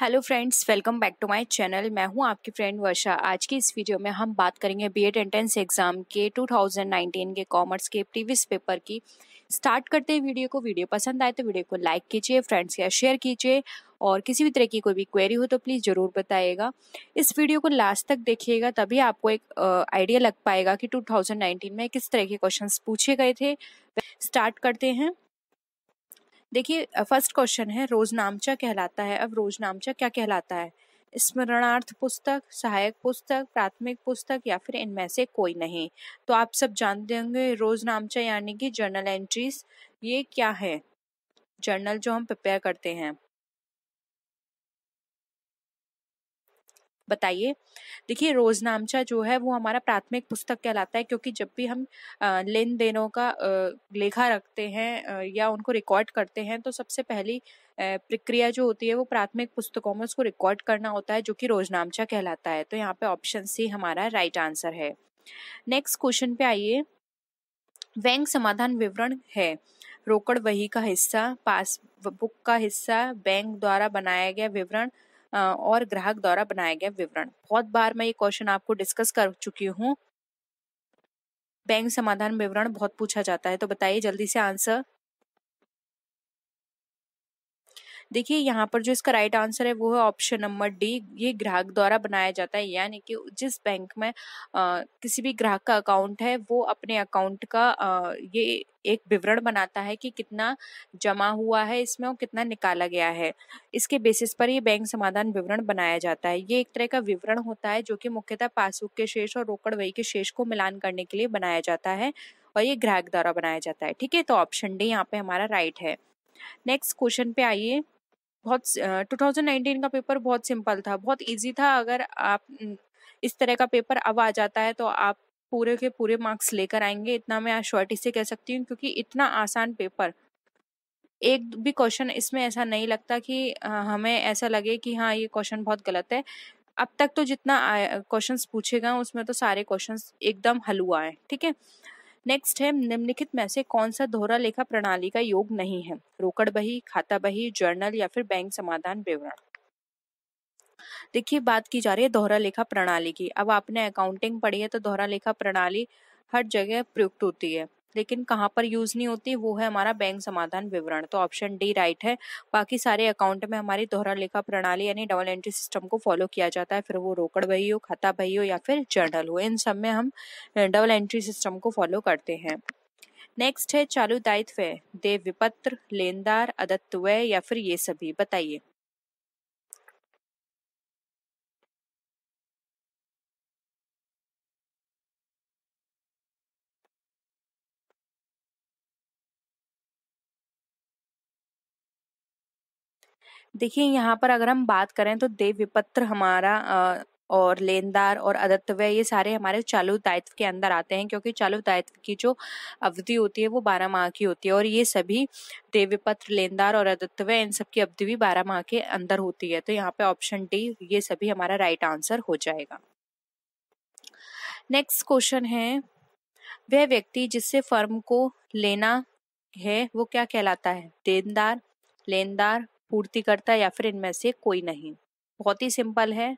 hello friends welcome back to my channel मैं हूं आपकी फ्रेंड वर्षा आज की इस वीडियो में हम बात करेंगे बीएड एंट्रेंस एग्जाम के 2019 के कॉमर्स के प्रीवियस पेपर की स्टार्ट करते हैं वीडियो को वीडियो पसंद आए तो वीडियो को लाइक कीजिए फ्रेंड्स के शेयर कीजिए और किसी भी तरह की कोई भी क्वेरी हो तो प्लीज़ ज़रूर बताइएगा इस वीडियो को लास्ट तक देखिएगा तभी आपको एक आइडिया लग पाएगा कि 2019 में किस तरह के क्वेश्चंस पूछे गए थे स्टार्ट करते हैं देखिए फर्स्ट क्वेश्चन है रोजनामचा कहलाता है अब रोजनामचा क्या कहलाता है स्मरणार्थ पुस्तक सहायक पुस्तक प्राथमिक पुस्तक या फिर इनमें से कोई नहीं तो आप सब जानते होंगे रोजनामचा यानी कि जर्नल एंट्रीज ये क्या है जर्नल जो हम प्रिपेयर करते हैं बताइए देखिए रोजनामचा जो है वो हमारा प्राथमिक पुस्तक कहलाता है क्योंकि जब भी हम लेन देनों का लेखा रखते हैं या उनको रिकॉर्ड करते हैं तो सबसे पहली प्रक्रिया जो होती है वो प्राथमिक पुस्तकों में उसको रिकॉर्ड करना होता है जो कि रोजनामचा कहलाता है तो यहाँ पे ऑप्शन सी हमारा राइट आंसर है नेक्स्ट क्वेश्चन पे आइए बैंक समाधान विवरण है रोकड़ वही का हिस्सा पास बुक का हिस्सा बैंक द्वारा बनाया गया विवरण और ग्राहक द्वारा बनाया गया विवरण बहुत बार मैं ये क्वेश्चन आपको डिस्कस कर चुकी हूँ बैंक समाधान विवरण बहुत पूछा जाता है तो बताइए जल्दी से आंसर देखिए यहाँ पर जो इसका राइट आंसर है वो है ऑप्शन नंबर डी ये ग्राहक द्वारा बनाया जाता है यानी कि जिस बैंक में आ, किसी भी ग्राहक का अकाउंट है वो अपने अकाउंट का आ, ये एक विवरण बनाता है कि कितना जमा हुआ है इसमें और कितना निकाला गया है इसके बेसिस पर ये बैंक समाधान विवरण बनाया जाता है ये एक तरह का विवरण होता है जो कि मुख्यतः पासबुक के शेष और रोकड़ वही के शेष को मिलान करने के लिए बनाया जाता है और ये ग्राहक द्वारा बनाया जाता है ठीक है तो ऑप्शन डी यहाँ पे हमारा राइट है नेक्स्ट क्वेश्चन पे आइए बहुत टू uh, 2019 का पेपर बहुत सिंपल था बहुत इजी था अगर आप इस तरह का पेपर अब आ जाता है तो आप पूरे के पूरे मार्क्स लेकर आएंगे इतना मैं श्योरिटी से कह सकती हूँ क्योंकि इतना आसान पेपर एक भी क्वेश्चन इसमें ऐसा नहीं लगता कि हमें ऐसा लगे कि हाँ ये क्वेश्चन बहुत गलत है अब तक तो जितना क्वेश्चंस पूछेगा उसमें तो सारे क्वेश्चंस एकदम हलुआ हैं ठीक है नेक्स्ट है निम्नलिखित में से कौन सा दोहरा लेखा प्रणाली का योग नहीं है रोकड़ बही खाता बही जर्नल या फिर बैंक समाधान विवरण देखिए बात की जा रही है दोहरा लेखा प्रणाली की अब आपने अकाउंटिंग पढ़ी है तो दोहरा लेखा प्रणाली हर जगह प्रयुक्त होती है लेकिन कहाँ पर यूज नहीं होती वो है हमारा बैंक समाधान विवरण तो ऑप्शन डी राइट है बाकी सारे अकाउंट में हमारी दोहरा लेखा प्रणाली यानी डबल एंट्री सिस्टम को फॉलो किया जाता है फिर वो रोकड़ बही हो खाता बही हो या फिर जर्नल हो इन सब में हम डबल एंट्री सिस्टम को फॉलो करते हैं नेक्स्ट है चालू दायित्व देव विपत्र लेनदार अदत्व या फिर ये सभी बताइए देखिए यहाँ पर अगर हम बात करें तो देव विपत्र हमारा अ, और लेनदार और अदत्व ये सारे हमारे चालू दायित्व के अंदर आते हैं क्योंकि चालू दायित्व की जो अवधि होती है वो बारह माह की होती है और ये सभी देवीपत्र लेनदार और अदत्तव्य इन सब की अवधि भी बारह माह के अंदर होती है तो यहाँ पे ऑप्शन डी ये सभी हमारा राइट आंसर हो जाएगा नेक्स्ट क्वेश्चन है वह व्यक्ति जिससे फर्म को लेना है वो क्या कहलाता है देनदार लेनदार पूर्ति करता है या फिर इनमें से कोई नहीं बहुत ही सिंपल है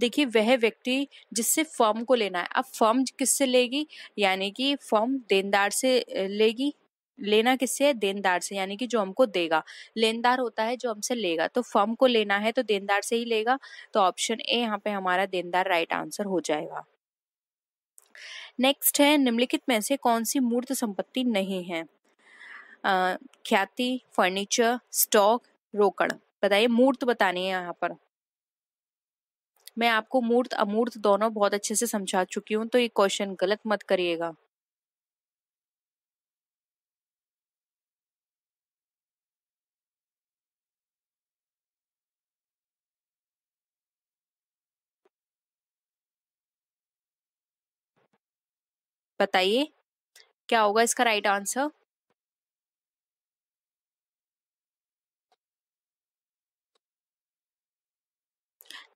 देखिए वह व्यक्ति जिससे फॉर्म को लेना है अब फॉर्म किससे लेगी यानी कि फॉर्म देनदार से लेगी लेना किससे है देनदार से यानी कि जो हमको देगा लेनदार होता है जो हमसे लेगा तो फर्म को लेना है तो देनदार से ही लेगा तो ऑप्शन ए यहाँ पे हमारा देनदार राइट आंसर हो जाएगा नेक्स्ट है निम्नलिखित में से कौन सी मूर्त संपत्ति नहीं है ख्याति फर्नीचर स्टॉक रोकड़ बताइए मूर्त बतानी है यहाँ पर मैं आपको मूर्त अमूर्त दोनों बहुत अच्छे से समझा चुकी हूँ तो ये क्वेश्चन गलत मत करिएगा बताइए क्या होगा इसका राइट आंसर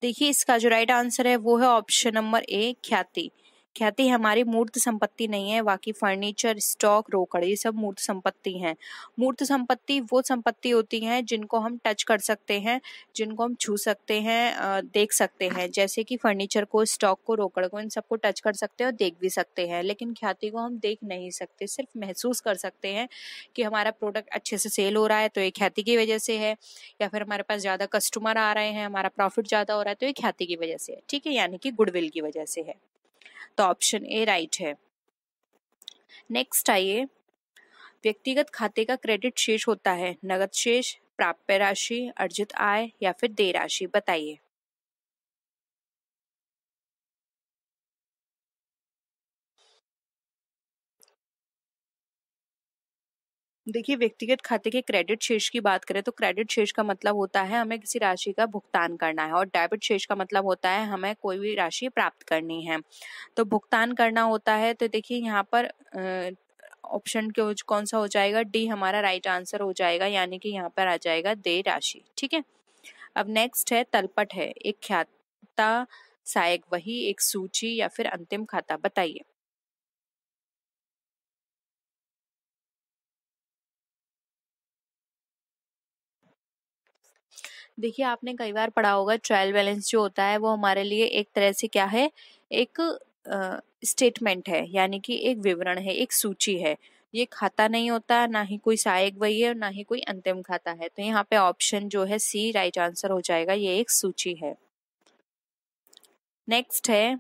देखिए इसका जो राइट आंसर है वो है ऑप्शन नंबर ए ख्याति कहते हैं हमारी मूर्त संपत्ति नहीं है बाकी फर्नीचर स्टॉक रोकड़ ये सब मूर्त संपत्ति हैं मूर्त संपत्ति वो संपत्ति होती हैं जिनको हम टच कर सकते हैं जिनको हम छू सकते हैं देख सकते हैं जैसे कि फर्नीचर को स्टॉक को रोकड़ को इन सबको टच कर सकते हैं और देख भी सकते हैं लेकिन ख्याति को हम देख नहीं सकते सिर्फ महसूस कर सकते हैं कि हमारा प्रोडक्ट अच्छे से सेल हो रहा है तो ये ख्याति की वजह से है या फिर हमारे पास ज़्यादा कस्टमर आ रहे हैं हमारा प्रॉफिट ज़्यादा हो रहा है तो ये ख्याति की वजह से है ठीक है यानी कि गुडविल की वजह से है तो ऑप्शन ए राइट है नेक्स्ट आइए व्यक्तिगत खाते का क्रेडिट शेष होता है नगद शेष प्राप्य राशि अर्जित आय या फिर दे राशि बताइए देखिए व्यक्तिगत खाते के क्रेडिट शेष की बात करें तो क्रेडिट शेष का मतलब होता है हमें किसी राशि का भुगतान करना है और डेबिट शेष का मतलब होता है हमें कोई भी राशि प्राप्त करनी है तो भुगतान करना होता है तो देखिए यहाँ पर ऑप्शन के कौन सा हो जाएगा डी हमारा राइट आंसर हो जाएगा यानी कि यहाँ पर आ जाएगा दे राशि ठीक है अब नेक्स्ट है तलपट है एक ख्याता सहायक वही एक सूची या फिर अंतिम खाता बताइए देखिए आपने कई बार पढ़ा होगा ट्रायल बैलेंस जो होता है वो हमारे लिए एक तरह से क्या है एक स्टेटमेंट है यानी कि एक विवरण है एक सूची है ये खाता नहीं होता ना ही कोई सहायक वही है ना ही कोई अंतिम खाता है तो यहाँ पे ऑप्शन जो है सी राइट आंसर हो जाएगा ये एक सूची है नेक्स्ट है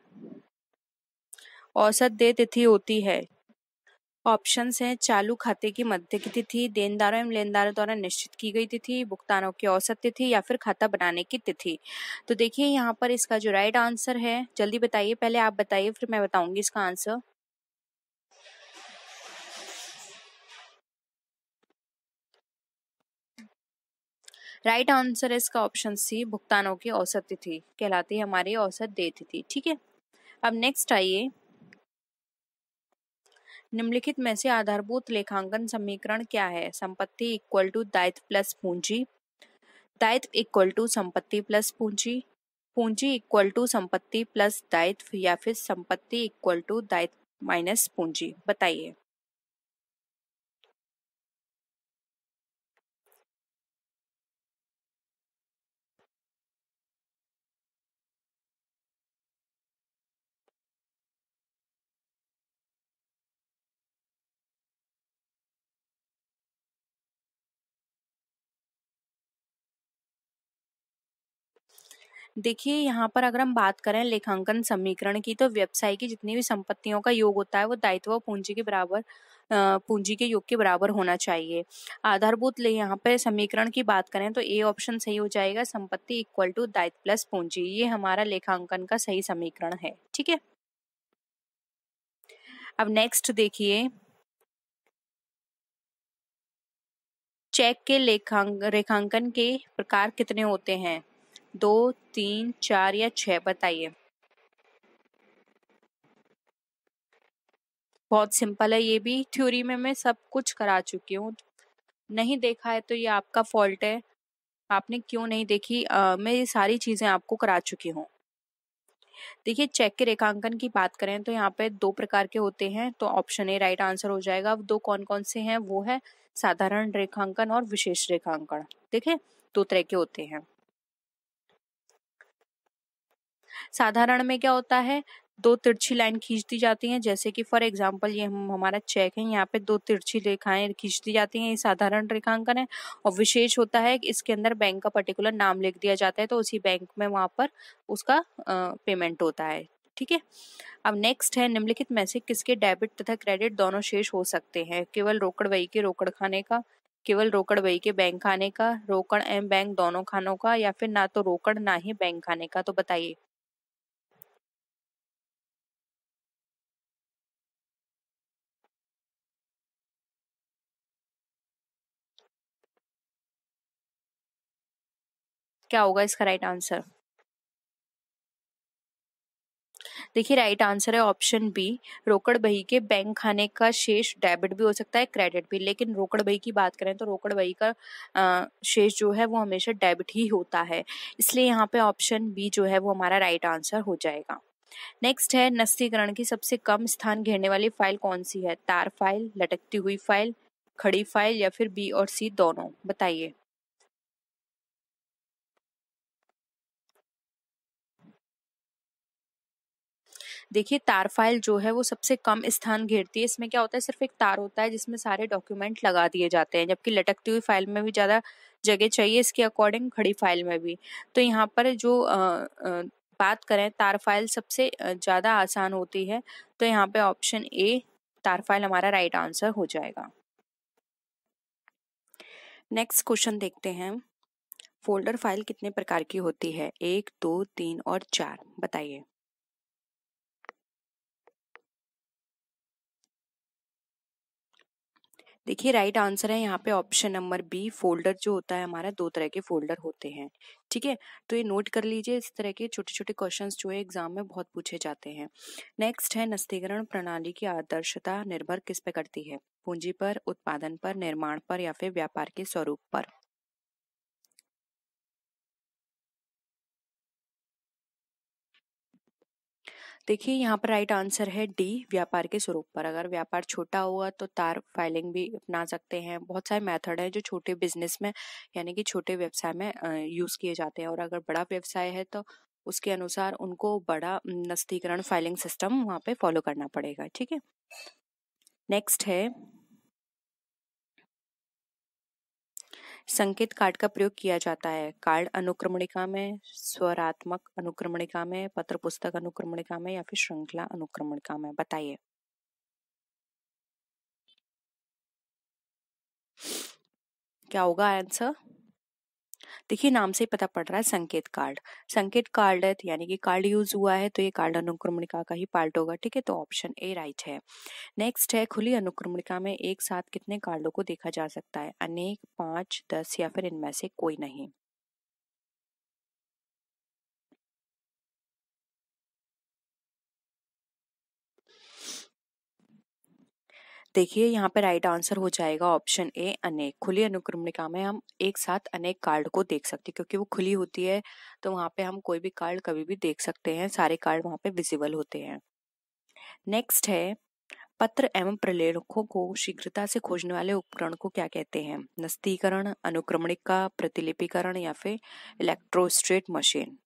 औसत दे तिथि होती है ऑप्शन है चालू खाते की मध्य की तिथि देनदारों एवं लेनदारों द्वारा निश्चित की गई तिथि भुगतानों की औसत तिथि या फिर खाता बनाने की तिथि तो देखिए यहाँ पर इसका जो राइट आंसर है जल्दी बताइए पहले आप बताइए फिर मैं बताऊंगी इसका आंसर राइट आंसर है इसका ऑप्शन सी भुगतानों की औसत तिथि कहलाती है हमारी औसत देय तिथि ठीक है अब नेक्स्ट आइए निम्नलिखित में से आधारभूत लेखांकन समीकरण क्या है संपत्ति इक्वल टू दायित्व प्लस पूंजी दायित्व इक्वल टू संपत्ति प्लस पूंजी पूंजी इक्वल टू संपत्ति प्लस दायित्व या फिर संपत्ति इक्वल टू दायित्व माइनस पूंजी बताइए देखिए यहाँ पर अगर हम बात करें लेखांकन समीकरण की तो व्यवसाय की जितनी भी संपत्तियों का योग होता है वो दायित्व पूंजी के बराबर पूंजी के योग के बराबर होना चाहिए आधारभूत ले यहाँ पर समीकरण की बात करें तो ए ऑप्शन सही हो जाएगा संपत्ति इक्वल टू दायित्व प्लस पूंजी ये हमारा लेखांकन का सही समीकरण है ठीक है अब नेक्स्ट देखिए चेक के लेखांक रेखांकन के प्रकार कितने होते हैं दो तीन चार या छह बताइए बहुत सिंपल है ये भी थ्योरी में मैं सब कुछ करा चुकी हूँ नहीं देखा है तो ये आपका फॉल्ट है आपने क्यों नहीं देखी आ, मैं ये सारी चीज़ें आपको करा चुकी हूँ देखिए चेक के रेखांकन की बात करें तो यहाँ पे दो प्रकार के होते हैं तो ऑप्शन ए राइट आंसर हो जाएगा दो कौन कौन से हैं वो है साधारण रेखांकन और विशेष रेखांकन देखे दो तरह के होते हैं साधारण में क्या होता है दो तिरछी लाइन खींच दी जाती हैं जैसे कि फॉर एग्जांपल ये हम हमारा चेक है यहाँ पे दो तिरछी रेखाएं खींच दी जाती हैं ये साधारण रेखांकन है और विशेष होता है कि इसके अंदर बैंक का पर्टिकुलर नाम लिख दिया जाता है तो उसी बैंक में वहाँ पर उसका पेमेंट होता है ठीक है अब नेक्स्ट है निम्नलिखित में से किसके डेबिट तथा क्रेडिट दोनों शेष हो सकते हैं केवल रोकड़ वही के रोकड़ खाने का केवल रोकड़ वही के बैंक खाने का रोकड़ एम बैंक दोनों खानों का या फिर ना तो रोकड़ ना ही बैंक खाने का तो बताइए क्या होगा इसका राइट आंसर देखिए राइट आंसर है ऑप्शन बी रोकड़ बही के बैंक खाने का शेष डेबिट भी हो सकता है क्रेडिट भी लेकिन रोकड़ बही की बात करें तो रोकड़ बही का शेष जो है वो हमेशा डेबिट ही होता है इसलिए यहाँ पे ऑप्शन बी जो है वो हमारा राइट आंसर हो जाएगा नेक्स्ट है नस्तीकरण की सबसे कम स्थान घेरने वाली फाइल कौन सी है तार फाइल लटकती हुई फाइल खड़ी फाइल या फिर बी और सी दोनों बताइए देखिए तार फाइल जो है वो सबसे कम स्थान घेरती है इसमें क्या होता है सिर्फ एक तार होता है जिसमें सारे डॉक्यूमेंट लगा दिए जाते हैं जबकि लटकती हुई फाइल में भी ज़्यादा जगह चाहिए इसके अकॉर्डिंग खड़ी फाइल में भी तो यहाँ पर जो आ, आ, बात करें तार फाइल सबसे ज़्यादा आसान होती है तो यहाँ पे ऑप्शन ए तार फाइल हमारा राइट आंसर हो जाएगा नेक्स्ट क्वेश्चन देखते हैं फोल्डर फाइल कितने प्रकार की होती है एक दो तीन और चार बताइए देखिए राइट आंसर है यहाँ पे ऑप्शन नंबर बी फोल्डर जो होता है हमारा दो तरह के फोल्डर होते हैं ठीक है तो ये नोट कर लीजिए इस तरह के छोटे छोटे क्वेश्चन जो है एग्जाम में बहुत पूछे जाते हैं नेक्स्ट है नस्तीकरण प्रणाली की आदर्शता निर्भर किस पे करती है पूंजी पर उत्पादन पर निर्माण पर या फिर व्यापार के स्वरूप पर देखिए यहाँ पर राइट आंसर है डी व्यापार के स्वरूप पर अगर व्यापार छोटा होगा तो तार फाइलिंग भी अपना सकते हैं बहुत सारे मेथड हैं जो छोटे बिजनेस में यानी कि छोटे व्यवसाय में यूज़ किए जाते हैं और अगर बड़ा व्यवसाय है तो उसके अनुसार उनको बड़ा नस्तीकरण फाइलिंग सिस्टम वहाँ पे फॉलो करना पड़ेगा ठीक है नेक्स्ट है संकेत कार्ड का प्रयोग किया जाता है कार्ड अनुक्रमणिका में स्वरात्मक अनुक्रमणिका में पत्र पुस्तक अनुक्रमणिका में या फिर श्रृंखला अनुक्रमणिका में बताइए क्या होगा आंसर देखिए नाम से ही पता पड़ रहा है संकेत कार्ड संकेत कार्ड है तो यानी कि कार्ड यूज हुआ है तो ये कार्ड अनुक्रमणिका का ही पार्ट होगा ठीक है तो ऑप्शन ए राइट है नेक्स्ट है खुली अनुक्रमणिका में एक साथ कितने कार्डों को देखा जा सकता है अनेक पांच दस या फिर इनमें से कोई नहीं देखिए यहाँ पे राइट आंसर हो जाएगा ऑप्शन ए अनेक खुली अनुक्रमणिका में हम एक साथ अनेक कार्ड को देख सकते हैं क्योंकि वो खुली होती है तो वहाँ पे हम कोई भी कार्ड कभी भी देख सकते हैं सारे कार्ड वहाँ पे विजिबल होते हैं नेक्स्ट है पत्र एवं प्रलेखों को शीघ्रता से खोजने वाले उपकरण को क्या कहते हैं नस्तीकरण अनुक्रमणिका प्रतिलिपिकरण या फिर इलेक्ट्रोस्ट्रेट मशीन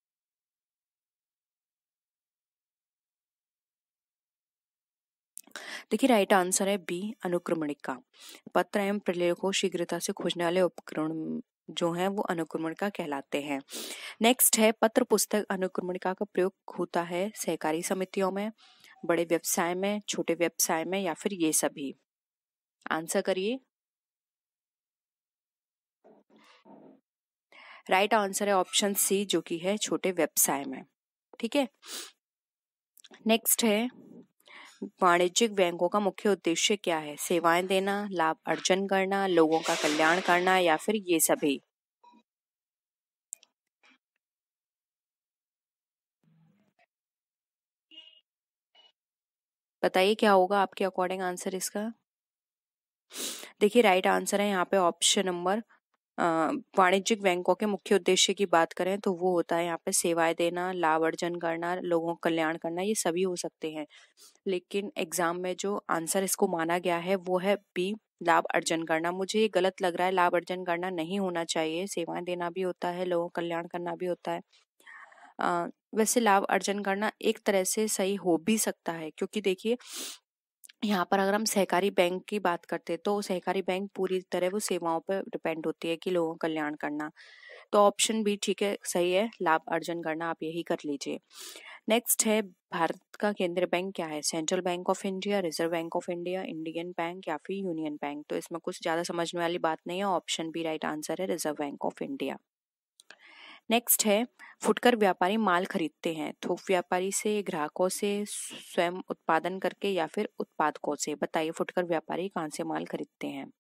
देखिए राइट आंसर है बी अनुक्रमणिका पत्र एवं प्रलय को शीघ्रता से खोजने वाले उपकरण जो है वो अनुक्रमणिका कहलाते हैं नेक्स्ट है पत्र पुस्तक अनुक्रमणिका का प्रयोग होता है सहकारी समितियों में बड़े व्यवसाय में छोटे व्यवसाय में या फिर ये सभी आंसर करिए राइट आंसर है ऑप्शन सी जो कि है छोटे व्यवसाय में ठीक है नेक्स्ट है वाणिज्यिक बैंकों का मुख्य उद्देश्य क्या है सेवाएं देना लाभ अर्जन करना लोगों का कल्याण करना या फिर ये सभी बताइए क्या होगा आपके अकॉर्डिंग आंसर इसका देखिए राइट आंसर है यहाँ पे ऑप्शन नंबर वाणिज्यिक बैंकों के मुख्य उद्देश्य की बात करें तो वो होता है यहाँ पे सेवाएं देना लाभ अर्जन करना लोगों का कल्याण करना ये सभी हो सकते हैं लेकिन एग्जाम में जो आंसर इसको माना गया है वो है बी लाभ अर्जन करना मुझे ये गलत लग रहा है लाभ अर्जन करना नहीं होना चाहिए सेवाएं देना भी होता है लोगों का कल्याण करना भी होता है आ, वैसे लाभ अर्जन करना एक तरह से सही हो भी सकता है क्योंकि देखिए यहाँ पर अगर हम सहकारी बैंक की बात करते हैं तो सहकारी बैंक पूरी तरह वो सेवाओं पर डिपेंड होती है कि लोगों का कल्याण करना तो ऑप्शन भी ठीक है सही है लाभ अर्जन करना आप यही कर लीजिए नेक्स्ट है भारत का केंद्रीय बैंक क्या है Central Bank of India Reserve Bank of India Indian Bank या फिर यूनियन बैंक तो इसमें कुछ ज़्यादा समझने वाली बात नहीं है ऑप्शन भी राइट आंसर है Reserve Bank of India next है फुटकर व्यापारी माल खरीदते हैं थोक व्यापारी से ग्राहकों से स्वयं उत्पादन करके या फिर उत्पादकों से बताइए फुटकर व्यापारी कहाँ से माल खरीदते हैं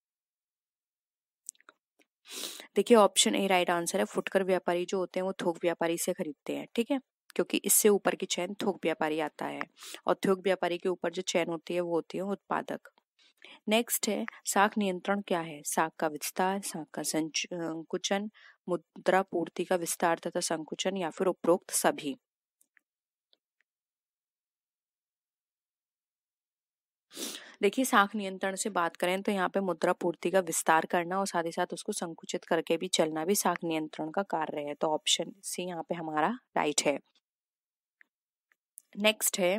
देखिए ऑप्शन ए राइट आंसर है फुटकर व्यापारी जो होते हैं वो थोक व्यापारी से खरीदते हैं ठीक है क्योंकि इससे ऊपर की चैन थोक व्यापारी आता है और थोक व्यापारी के ऊपर जो चैन होती है वो होती है उत्पादक नेक्स्ट है साख नियंत्रण क्या है साख का विस्तार साख का संचन मुद्रा पूर्ति का विस्तार तथा संकुचन या फिर उपरोक्त सभी देखिए साख नियंत्रण से बात करें तो यहाँ पे मुद्रा पूर्ति का विस्तार करना और साथ ही साथ उसको संकुचित करके भी चलना भी साख नियंत्रण का कार्य है तो ऑप्शन सी यहाँ पे हमारा राइट है नेक्स्ट है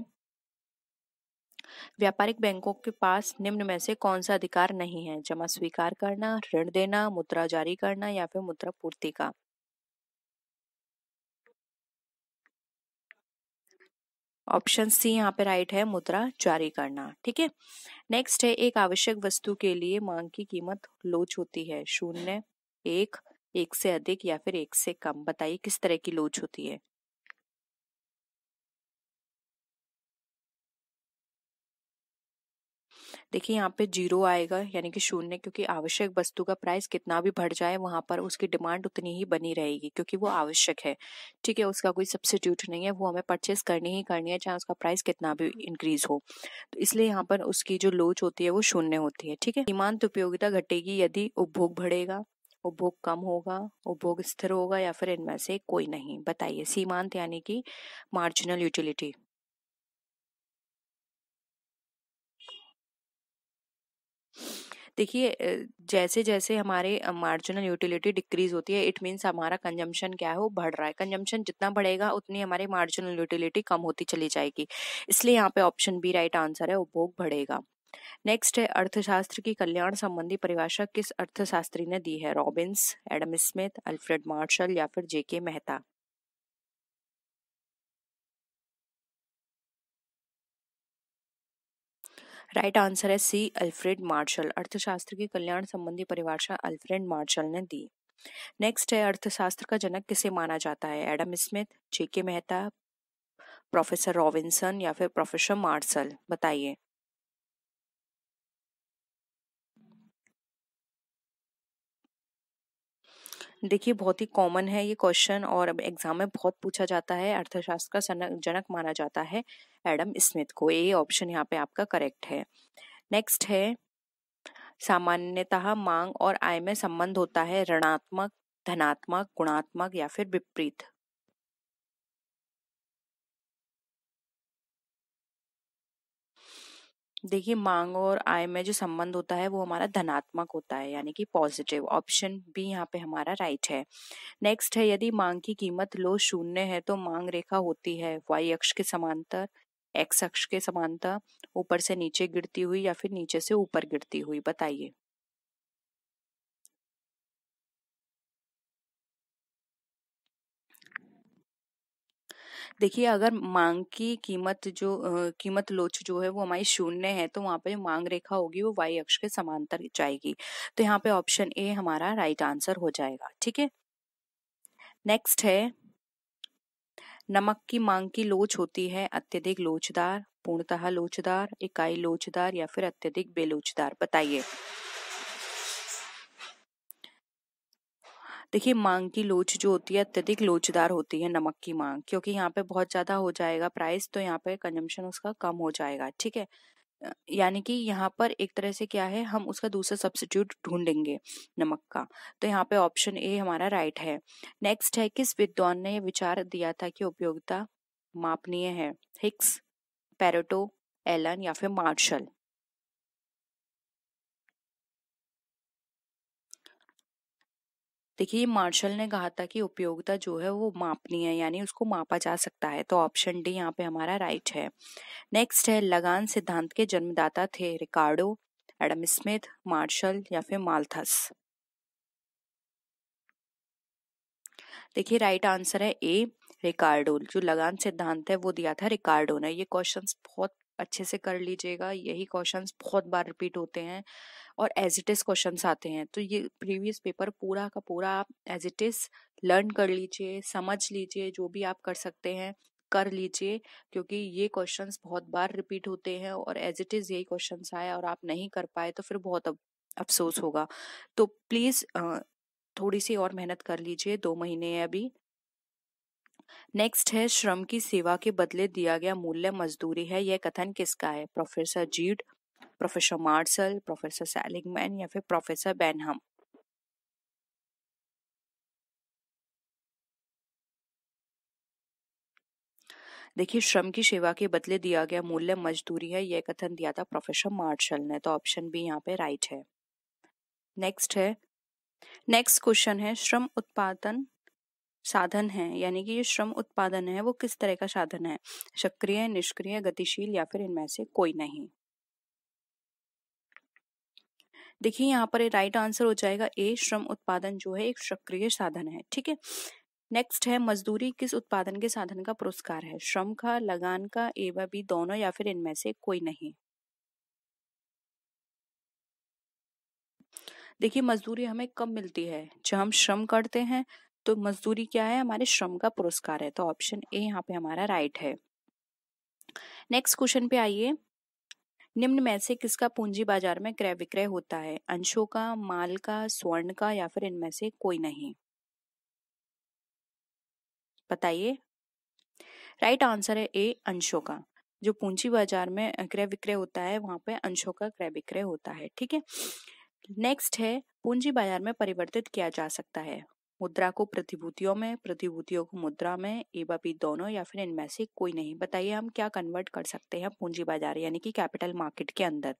व्यापारिक बैंकों के पास निम्न में से कौन सा अधिकार नहीं है जमा स्वीकार करना ऋण देना मुद्रा जारी करना या फिर मुद्रा पूर्ति का ऑप्शन सी यहाँ पे राइट है मुद्रा जारी करना ठीक है नेक्स्ट है एक आवश्यक वस्तु के लिए मांग की कीमत लोच होती है शून्य एक एक से अधिक या फिर एक से कम बताइए किस तरह की लोच होती है देखिए यहाँ पे जीरो आएगा यानी कि शून्य क्योंकि आवश्यक वस्तु का प्राइस कितना भी बढ़ जाए वहां पर उसकी डिमांड उतनी ही बनी रहेगी क्योंकि वो आवश्यक है ठीक है उसका कोई सब्सिट्यूट नहीं है वो हमें परचेस करनी ही करनी है चाहे उसका प्राइस कितना भी इंक्रीज हो तो इसलिए यहाँ पर उसकी जो लोच होती है वो शून्य होती है ठीक है सीमांत उपयोगिता घटेगी यदि उपभोग बढ़ेगा उपभोग कम होगा उपभोग स्थिर होगा या फिर इनमें से कोई नहीं बताइए सीमांत यानी कि मार्जिनल यूटिलिटी देखिए जैसे जैसे हमारे मार्जिनल यूटिलिटी डिक्रीज होती है इट मीन्स हमारा कंजम्पशन क्या है वो बढ़ रहा है कंजम्पशन जितना बढ़ेगा उतनी हमारी मार्जिनल यूटिलिटी कम होती चली जाएगी इसलिए यहाँ पे ऑप्शन बी राइट आंसर है उपभोग बढ़ेगा नेक्स्ट है अर्थशास्त्र की कल्याण संबंधी परिभाषा किस अर्थशास्त्री ने दी है Robbins Adam Smith Alfred Marshall या फिर जेके मेहता राइट आंसर है सी अल्फ्रेड मार्शल अर्थशास्त्र की कल्याण संबंधी परिभाषा अल्फ्रेड मार्शल ने दी नेक्स्ट है अर्थशास्त्र का जनक किसे माना जाता है Adam Smith J K Mehta professor Robinson या फिर प्रोफेसर मार्शल बताइए देखिए बहुत ही कॉमन है ये क्वेश्चन और अब एग्जाम में बहुत पूछा जाता है अर्थशास्त्र का जनक माना जाता है एडम स्मिथ को ये ऑप्शन यहाँ पे आपका करेक्ट है नेक्स्ट है सामान्यतः मांग और आय में संबंध होता है ऋणात्मक धनात्मक गुणात्मक या फिर विपरीत देखिए मांग और आय में जो संबंध होता है वो हमारा धनात्मक होता है यानी कि पॉजिटिव ऑप्शन भी यहाँ पे हमारा राइट है नेक्स्ट है यदि मांग की कीमत लो शून्य है तो मांग रेखा होती है वाई अक्ष के समांतर एक्स अक्ष के समांतर ऊपर से नीचे गिरती हुई या फिर नीचे से ऊपर गिरती हुई बताइए देखिए अगर मांग की कीमत जो कीमत लोच जो है वो हमारी शून्य है तो वहाँ पे जो मांग रेखा होगी वो वाई अक्ष के समांतर जाएगी तो यहाँ पे ऑप्शन ए हमारा राइट आंसर हो जाएगा ठीक है नेक्स्ट है नमक की मांग की लोच होती है अत्यधिक लोचदार पूर्णतः लोचदार इकाई लोचदार या फिर अत्यधिक बेलोचदार बताइए देखिए मांग की लोच जो होती है अत्यधिक लोचदार होती है नमक की मांग क्योंकि यहाँ पे बहुत ज़्यादा हो जाएगा प्राइस तो यहाँ पे कंजम्पशन उसका कम हो जाएगा ठीक है यानी कि यहाँ पर एक तरह से क्या है हम उसका दूसरा सब्सिट्यूट ढूंढेंगे नमक का तो यहाँ पे ऑप्शन ए हमारा राइट है नेक्स्ट है किस विद्वान ने विचार दिया था कि उपयोगिता मापनीय है हिक्स पैरोटो एलन या फिर मार्शल देखिए मार्शल ने कहा था कि उपयोगिता जो है वो मापनी है यानी उसको मापा जा सकता है तो ऑप्शन डी यहाँ पे हमारा राइट है नेक्स्ट है लगान सिद्धांत के जन्मदाता थे रिकार्डो एडम स्मिथ मार्शल या फिर माल्थस देखिए राइट आंसर है ए रिकार्डो जो लगान सिद्धांत है वो दिया था रिकार्डो ने ये क्वेश्चंस बहुत अच्छे से कर लीजिएगा यही क्वेश्चंस बहुत बार रिपीट होते हैं और एज इट इज क्वेश्चन आते हैं तो ये प्रीवियस पेपर पूरा का पूरा आप एज इट इज लर्न कर लीजिए समझ लीजिए जो भी आप कर सकते हैं कर लीजिए क्योंकि ये क्वेश्चंस बहुत बार रिपीट होते हैं और एज इट इज़ यही क्वेश्चंस आए और आप नहीं कर पाए तो फिर बहुत अफसोस होगा तो प्लीज़ थोड़ी सी और मेहनत कर लीजिए दो महीने है अभी नेक्स्ट है श्रम की सेवा के बदले दिया गया मूल्य मजदूरी है यह कथन किसका है professor Gide professor Marshall professor Seligman या फिर प्रोफेसर बैनहम देखिए श्रम की सेवा के बदले दिया गया मूल्य मजदूरी है यह कथन दिया था प्रोफेसर मार्शल ने तो ऑप्शन बी यहाँ पे राइट है नेक्स्ट है नेक्स्ट क्वेश्चन है श्रम उत्पादन साधन है यानी कि ये श्रम उत्पादन है वो किस तरह का साधन है सक्रिय निष्क्रिय गतिशील या फिर इनमें से कोई नहीं देखिए यहाँ पर राइट आंसर हो जाएगा ए श्रम उत्पादन जो है एक सक्रिय साधन है ठीक है नेक्स्ट है मजदूरी किस उत्पादन के साधन का पुरस्कार है श्रम का लगान का ए व बी दोनों या फिर इनमें से कोई नहीं देखिए मजदूरी हमें कब मिलती है जब हम श्रम करते हैं तो मजदूरी क्या है हमारे श्रम का पुरस्कार है तो ऑप्शन ए यहाँ पे हमारा राइट है नेक्स्ट क्वेश्चन पे आइए निम्न में से किसका पूंजी बाजार में क्रय विक्रय होता है अंशों का माल का स्वर्ण का या फिर इनमें से कोई नहीं बताइए राइट आंसर है ए अंशों का जो पूंजी बाजार में क्रय विक्रय होता है वहां पे अंशों का क्रय विक्रय होता है ठीक है नेक्स्ट है पूंजी बाजार में परिवर्तित किया जा सकता है मुद्रा को प्रतिभूतियों में प्रतिभूतियों को मुद्रा में एबापी दोनों या फिर इनमें से कोई नहीं बताइए हम क्या कन्वर्ट कर सकते हैं पूंजी बाजार यानी कि कैपिटल मार्केट के अंदर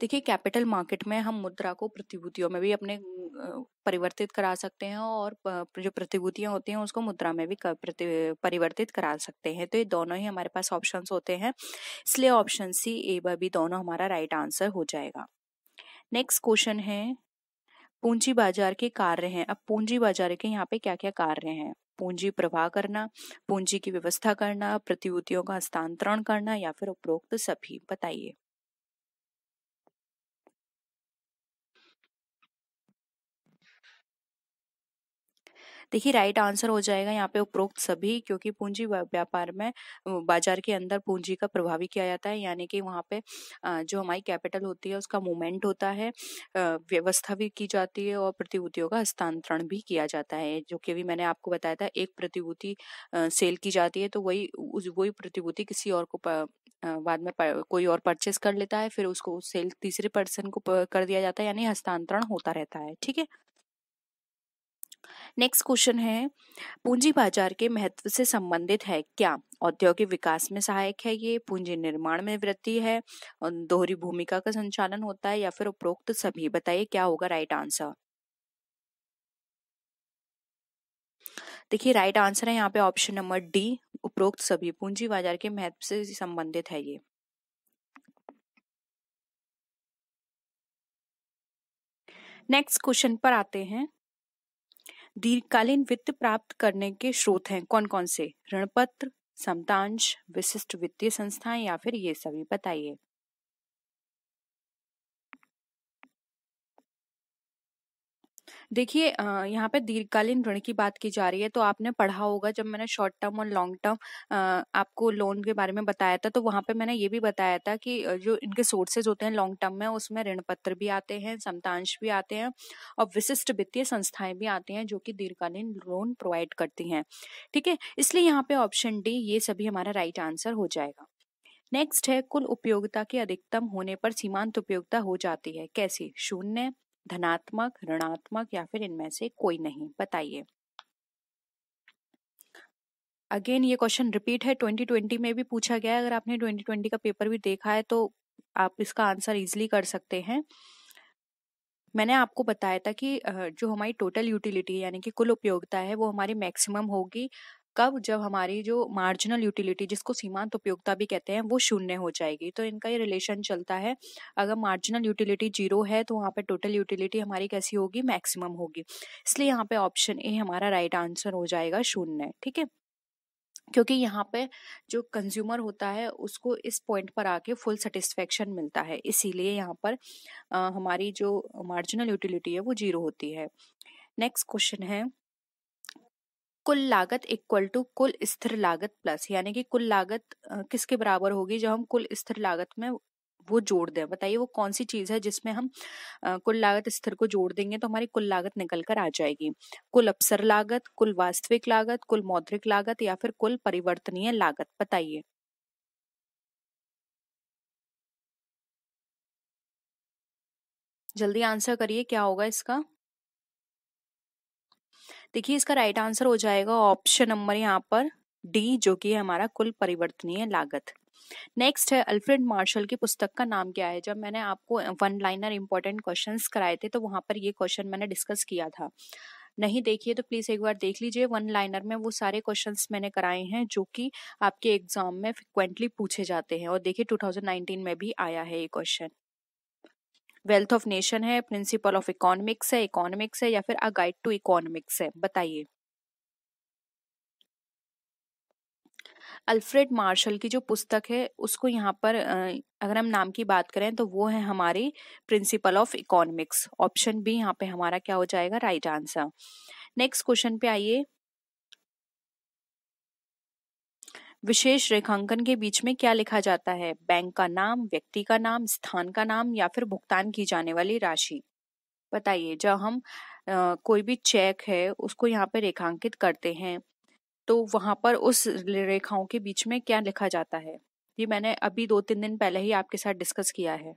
देखिए कैपिटल मार्केट में हम मुद्रा को प्रतिभूतियों में भी अपने परिवर्तित करा सकते हैं और जो प्रतिभूतियां होती हैं उसको मुद्रा में भी परिवर्तित करा सकते हैं तो ये दोनों ही हमारे पास ऑप्शंस होते हैं इसलिए ऑप्शन सी ए बी दोनों हमारा राइट आंसर हो जाएगा नेक्स्ट क्वेश्चन है पूंजी बाजार के कार्य हैं अब पूंजी बाजार के यहाँ पे क्या क्या कार्य हैं पूंजी प्रवाह करना पूंजी की व्यवस्था करना प्रतिभूतियों का हस्तांतरण करना या फिर उपरोक्त सभी बताइए देखिए राइट आंसर हो जाएगा यहाँ पे उपरोक्त सभी क्योंकि पूंजी व्यापार में बाजार के अंदर पूंजी का प्रभावी किया जाता है यानी कि वहाँ पे जो हमारी कैपिटल होती है उसका मूवमेंट होता है व्यवस्था भी की जाती है और प्रतिभूतियों का हस्तांतरण भी किया जाता है जो कि अभी मैंने आपको बताया था एक प्रतिभूति सेल की जाती है तो वही वही प्रतिभूति किसी और को बाद में कोई और परचेस कर लेता है फिर उसको सेल तीसरे पर्सन को कर दिया जाता है यानी हस्तांतरण होता रहता है ठीक है नेक्स्ट क्वेश्चन है पूंजी बाजार के महत्व से संबंधित है क्या औद्योगिक विकास में सहायक है ये पूंजी निर्माण में वृद्धि है दोहरी भूमिका का संचालन होता है या फिर उपरोक्त सभी बताइए क्या होगा राइट आंसर देखिए राइट आंसर है यहाँ पे ऑप्शन नंबर डी उपरोक्त सभी पूंजी बाजार के महत्व से संबंधित है ये नेक्स्ट क्वेश्चन पर आते हैं दीर्घकालीन वित्त प्राप्त करने के स्रोत हैं कौन कौन से ऋणपत्र समतांश विशिष्ट वित्तीय संस्थाएं या फिर ये सभी बताइए देखिए यहाँ पे दीर्घकालीन ऋण की बात की जा रही है तो आपने पढ़ा होगा जब मैंने शॉर्ट टर्म और लॉन्ग टर्म आपको लोन के बारे में बताया था तो वहाँ पे मैंने ये भी बताया था कि जो इनके सोर्सेज होते हैं लॉन्ग टर्म में उसमें ऋण पत्र भी आते हैं समतांश भी आते हैं और विशिष्ट वित्तीय संस्थाएं भी आती हैं जो कि दीर्घकालीन लोन प्रोवाइड करती हैं ठीक है इसलिए यहाँ पे ऑप्शन डी ये सभी हमारा राइट आंसर हो जाएगा नेक्स्ट है कुल उपयोगिता के अधिकतम होने पर सीमांत उपयोगिता हो जाती है कैसी शून्य धनात्मक ऋणात्मक या फिर इनमें से कोई नहीं बताइए अगेन ये क्वेश्चन रिपीट है 2020 में भी पूछा गया है अगर आपने 2020 का पेपर भी देखा है तो आप इसका आंसर इजिली कर सकते हैं मैंने आपको बताया था कि जो हमारी टोटल यूटिलिटी यानी कि कुल उपयोगिता है वो हमारी मैक्सिमम होगी कब जब हमारी जो मार्जिनल यूटिलिटी जिसको सीमांत उपयोगिता भी कहते हैं वो शून्य हो जाएगी तो इनका ये रिलेशन चलता है अगर मार्जिनल यूटिलिटी जीरो है तो वहाँ पे टोटल यूटिलिटी हमारी कैसी होगी मैक्सिमम होगी इसलिए यहाँ पे ऑप्शन ए हमारा राइट आंसर हो जाएगा शून्य ठीक है क्योंकि यहाँ पे जो कंज्यूमर होता है उसको इस पॉइंट पर आके फुल सेटिस्फेक्शन मिलता है इसीलिए यहाँ पर आ, हमारी जो मार्जिनल यूटिलिटी है वो जीरो होती है नेक्स्ट क्वेश्चन है कुल लागत इक्वल टू कुल स्थिर लागत प्लस यानी कि कुल लागत किसके बराबर होगी जो हम कुल स्थिर लागत में वो जोड़ दें बताइए वो कौन सी चीज़ है जिसमें हम कुल लागत स्थिर को जोड़ देंगे तो हमारी कुल लागत निकल कर आ जाएगी कुल अवसर लागत कुल वास्तविक लागत कुल मौद्रिक लागत या फिर कुल परिवर्तनीय लागत बताइए जल्दी आंसर करिए क्या होगा इसका देखिए इसका राइट आंसर हो जाएगा ऑप्शन नंबर यहाँ पर डी जो कि हमारा कुल परिवर्तनीय लागत नेक्स्ट है अल्फ्रेड मार्शल की पुस्तक का नाम क्या है जब मैंने आपको वन लाइनर इंपॉर्टेंट क्वेश्चन कराए थे तो वहाँ पर ये क्वेश्चन मैंने डिस्कस किया था नहीं देखिए तो प्लीज़ एक बार देख लीजिए वन लाइनर में वो सारे क्वेश्चंस मैंने कराए हैं जो कि आपके एग्जाम में फ्रिक्वेंटली पूछे जाते हैं और देखिए 2019 में भी आया है ये क्वेश्चन वेल्थ ऑफ नेशन है प्रिंसिपल ऑफ इकोनॉमिक्स है इकोनॉमिक्स है या फिर अ गाइड टू इकोनॉमिक्स है बताइए अल्फ्रेड मार्शल की जो पुस्तक है उसको यहाँ पर अगर हम नाम की बात करें तो वो है हमारी principle of economics option B यहाँ पे हमारा क्या हो जाएगा राइट आंसर नेक्स्ट क्वेश्चन पे आइए विशेष रेखांकन के बीच में क्या लिखा जाता है बैंक का नाम व्यक्ति का नाम स्थान का नाम या फिर भुगतान की जाने वाली राशि बताइए जब हम आ, कोई भी चेक है उसको यहाँ पे रेखांकित करते हैं तो वहाँ पर उस रेखाओं के बीच में क्या लिखा जाता है ये मैंने अभी दो तीन दिन पहले ही आपके साथ डिस्कस किया है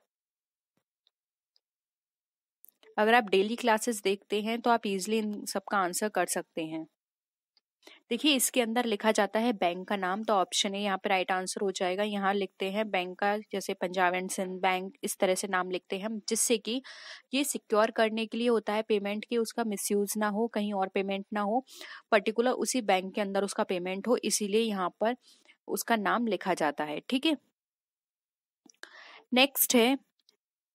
अगर आप डेली क्लासेस देखते हैं तो आप इजिली इन सबका आंसर कर सकते हैं देखिए इसके अंदर लिखा जाता है बैंक का नाम तो ऑप्शन है यहाँ पे राइट आंसर हो जाएगा यहाँ लिखते हैं बैंक का जैसे पंजाब एंड सिंध बैंक इस तरह से नाम लिखते हैं जिससे कि ये सिक्योर करने के लिए होता है पेमेंट की उसका मिस ना हो कहीं और पेमेंट ना हो पर्टिकुलर उसी बैंक के अंदर उसका पेमेंट हो इसीलिए यहाँ पर उसका नाम लिखा जाता है ठीक है नेक्स्ट है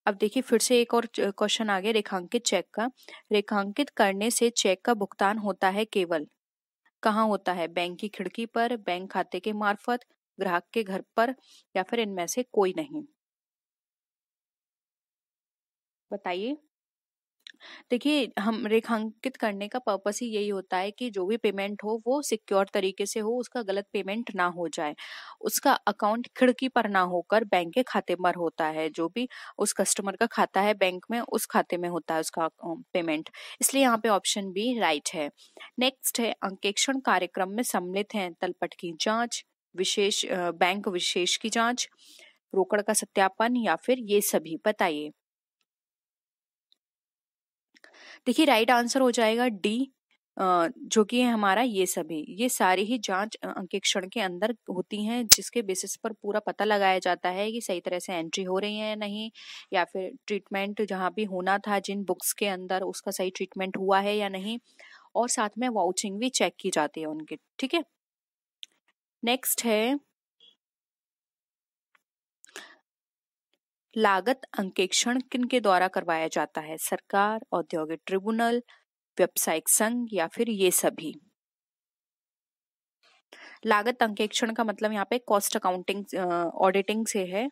अब देखिए फिर से एक और क्वेश्चन आ गया रेखांकित चेक का रेखांकित करने से चेक का भुगतान होता है केवल कहाँ होता है बैंक की खिड़की पर बैंक खाते के मार्फत ग्राहक के घर पर या फिर इनमें से कोई नहीं बताइए देखिए हम रेखांकित करने का पर्पस ही यही होता है कि जो भी पेमेंट हो वो सिक्योर तरीके से हो उसका गलत पेमेंट ना हो जाए उसका अकाउंट खिड़की पर ना होकर बैंक के खाते पर होता है जो भी उस कस्टमर का खाता है बैंक में उस खाते में होता है उसका पेमेंट इसलिए यहाँ पे ऑप्शन बी राइट है नेक्स्ट है अंकेक्षण कार्यक्रम में सम्मिलित हैं तलपट की जांच विशेष बैंक विशेष की जांच रोकड़ का सत्यापन या फिर ये सभी बताइए देखिए राइट आंसर हो जाएगा डी जो कि है हमारा ये सभी ये सारी ही जांच अंकेक्षण के अंदर होती हैं जिसके बेसिस पर पूरा पता लगाया जाता है कि सही तरह से एंट्री हो रही है या नहीं या फिर ट्रीटमेंट जहाँ भी होना था जिन बुक्स के अंदर उसका सही ट्रीटमेंट हुआ है या नहीं और साथ में वाउचिंग भी चेक की जाती है उनकी ठीक है नेक्स्ट है लागत अंकेक्षण किन के द्वारा करवाया जाता है सरकार औद्योगिक ट्रिब्यूनल व्यावसायिक संघ या फिर ये सभी लागत अंकेक्षण का मतलब यहाँ पे कॉस्ट अकाउंटिंग ऑडिटिंग से है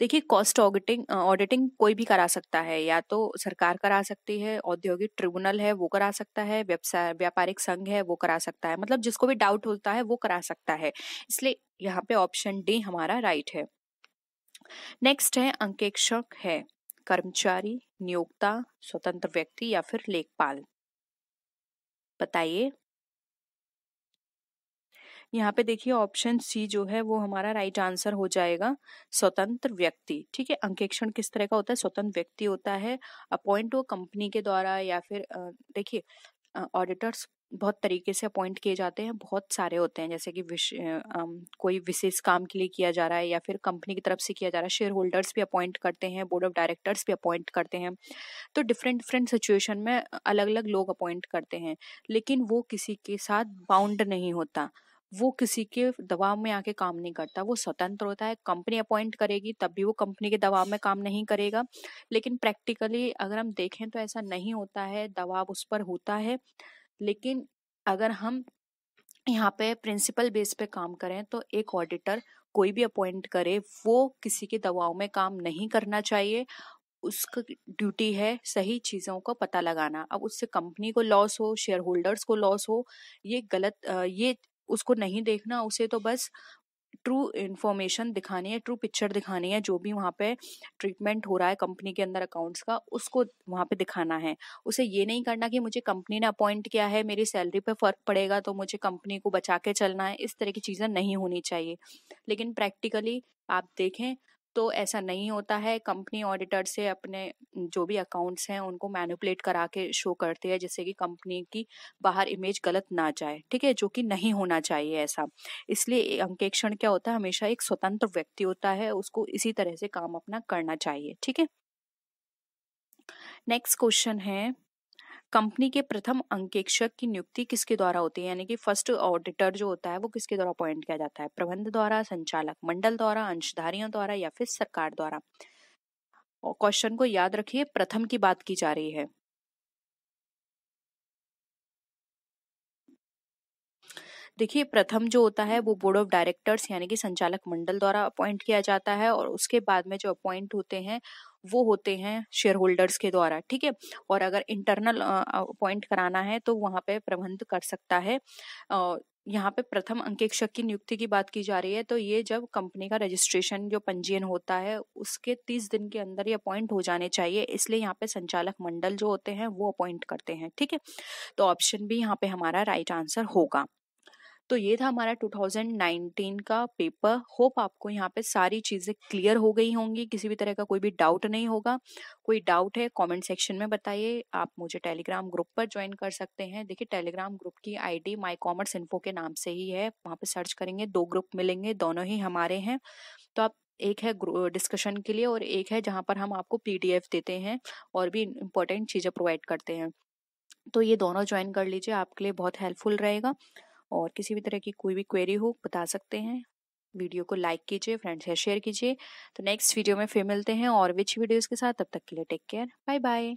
देखिए कॉस्ट ऑडिटिंग ऑडिटिंग कोई भी करा सकता है या तो सरकार करा सकती है औद्योगिक ट्रिब्यूनल है वो करा सकता है व्यवसाय व्यापारिक संघ है वो करा सकता है मतलब जिसको भी डाउट होता है वो करा सकता है इसलिए यहाँ पे ऑप्शन डी हमारा राइट है नेक्स्ट है अंकेक्षक है कर्मचारी नियोक्ता स्वतंत्र व्यक्ति या फिर लेखपाल बताइए यहाँ पे देखिए ऑप्शन सी जो है वो हमारा राइट आंसर हो जाएगा स्वतंत्र व्यक्ति ठीक है अंकेक्षण किस तरह का होता है स्वतंत्र व्यक्ति होता है अपॉइंट वो कंपनी के द्वारा या फिर देखिए ऑडिटर्स बहुत तरीके से अपॉइंट किए जाते हैं बहुत सारे होते हैं जैसे कि विश, कोई विशेष काम के लिए किया जा रहा है या फिर कंपनी की तरफ से किया जा रहा है शेयर होल्डर्स भी अपॉइंट करते हैं बोर्ड ऑफ डायरेक्टर्स भी अपॉइंट करते हैं तो डिफरेंट डिफरेंट सिचुएशन में अलग अलग लोग अपॉइंट करते हैं लेकिन वो किसी के साथ बाउंड नहीं होता वो किसी के दबाव में आके काम नहीं करता वो स्वतंत्र होता है कंपनी अपॉइंट करेगी तब भी वो कंपनी के दबाव में काम नहीं करेगा लेकिन प्रैक्टिकली अगर हम देखें तो ऐसा नहीं होता है दबाव उस पर होता है लेकिन अगर हम यहाँ पे प्रिंसिपल बेस पे काम करें तो एक ऑडिटर कोई भी अपॉइंट करे वो किसी के दबाव में काम नहीं करना चाहिए उसका ड्यूटी है सही चीज़ों को पता लगाना अब उससे कंपनी को लॉस हो शेयर होल्डर्स को लॉस हो ये गलत ये उसको नहीं देखना उसे तो बस ट्रू इन्फॉर्मेशन दिखानी है ट्रू पिक्चर दिखानी है जो भी वहाँ पे ट्रीटमेंट हो रहा है कंपनी के अंदर अकाउंट्स का उसको वहाँ पे दिखाना है उसे ये नहीं करना कि मुझे कंपनी ने अपॉइंट किया है मेरी सैलरी पे फ़र्क पड़ेगा तो मुझे कंपनी को बचा के चलना है इस तरह की चीज़ें नहीं होनी चाहिए लेकिन प्रैक्टिकली आप देखें तो ऐसा नहीं होता है कंपनी ऑडिटर से अपने जो भी अकाउंट्स हैं उनको मैनिपुलेट करा के शो करते हैं जिससे कि कंपनी की बाहर इमेज गलत ना जाए ठीक है जो कि नहीं होना चाहिए ऐसा इसलिए अंकेक्षण क्या होता है हमेशा एक स्वतंत्र व्यक्ति होता है उसको इसी तरह से काम अपना करना चाहिए ठीक है नेक्स्ट क्वेश्चन है कंपनी के प्रथम अंकेक्षक की नियुक्ति किसके द्वारा होती है यानी कि फर्स्ट ऑडिटर जो होता है वो किसके द्वारा अपॉइंट किया जाता है प्रबंध द्वारा संचालक मंडल द्वारा अंशधारियों द्वारा या फिर सरकार द्वारा क्वेश्चन को याद रखिए प्रथम की बात की जा रही है देखिए प्रथम जो होता है वो बोर्ड ऑफ डायरेक्टर्स यानी कि संचालक मंडल द्वारा अपॉइंट किया जाता है और उसके बाद में जो अपॉइंट होते हैं वो होते हैं शेयर होल्डर्स के द्वारा ठीक है और अगर इंटरनल अपॉइंट कराना है तो वहाँ पे प्रबंध कर सकता है यहाँ पे प्रथम अंकेक्षक की नियुक्ति की बात की जा रही है तो ये जब कंपनी का रजिस्ट्रेशन जो पंजीयन होता है उसके तीस दिन के अंदर ये अपॉइंट हो जाने चाहिए इसलिए यहाँ पे संचालक मंडल जो होते हैं वो अपॉइंट करते हैं ठीक है तो ऑप्शन भी यहाँ पे हमारा राइट आंसर होगा तो ये था हमारा 2019 का पेपर होप आपको यहाँ पे सारी चीज़ें क्लियर हो गई होंगी किसी भी तरह का कोई भी डाउट नहीं होगा कोई डाउट है कमेंट सेक्शन में बताइए आप मुझे टेलीग्राम ग्रुप पर ज्वाइन कर सकते हैं देखिए टेलीग्राम ग्रुप की आईडी माई कॉमर्स इन्फो के नाम से ही है वहाँ पे सर्च करेंगे दो ग्रुप मिलेंगे दोनों ही हमारे हैं तो आप एक है डिस्कशन के लिए और एक है जहाँ पर हम आपको पी देते हैं और भी इम्पोर्टेंट चीज़ें प्रोवाइड करते हैं तो ये दोनों ज्वाइन कर लीजिए आपके लिए बहुत हेल्पफुल रहेगा और किसी भी तरह की कोई भी क्वेरी हो बता सकते हैं वीडियो को लाइक कीजिए फ्रेंड्स से शेयर कीजिए तो नेक्स्ट वीडियो में फिर मिलते हैं और विच वीडियोज़ के साथ तब तक के लिए टेक केयर बाय बाय